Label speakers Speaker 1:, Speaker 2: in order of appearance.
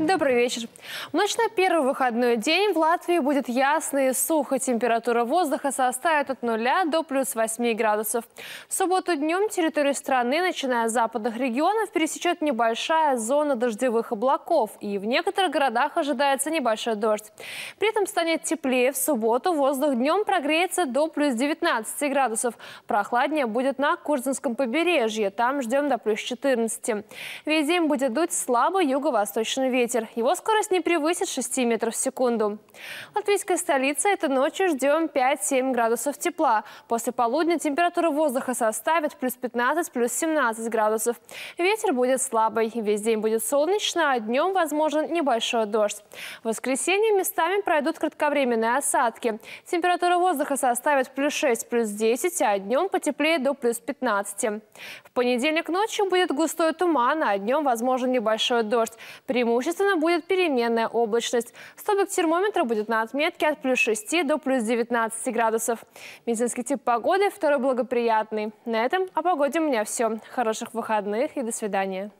Speaker 1: Добрый вечер. В ночь на первый выходной день в Латвии будет ясно и сухо. Температура воздуха составит от 0 до плюс 8 градусов. В субботу днем территорию страны, начиная с западных регионов, пересечет небольшая зона дождевых облаков. И в некоторых городах ожидается небольшой дождь. При этом станет теплее. В субботу воздух днем прогреется до плюс 19 градусов. Прохладнее будет на Курзинском побережье. Там ждем до плюс 14. Весь день будет дуть слабый юго-восточный ветер ветер. Его скорость не превысит 6 метров в секунду. Латвийская столица это ночью ждем 5-7 градусов тепла. После полудня температура воздуха составит плюс 15, плюс 17 градусов. Ветер будет слабый. Весь день будет солнечно, а днем возможен небольшой дождь. В воскресенье местами пройдут кратковременные осадки. Температура воздуха составит плюс 6, плюс 10, а днем потеплее до плюс 15. В понедельник ночью будет густой туман, а днем возможен небольшой дождь. Преимущественно Соответственно, будет переменная облачность. Столбик термометра будет на отметке от плюс 6 до плюс 19 градусов. Медицинский тип погоды второй благоприятный. На этом о погоде у меня все. Хороших выходных и до свидания.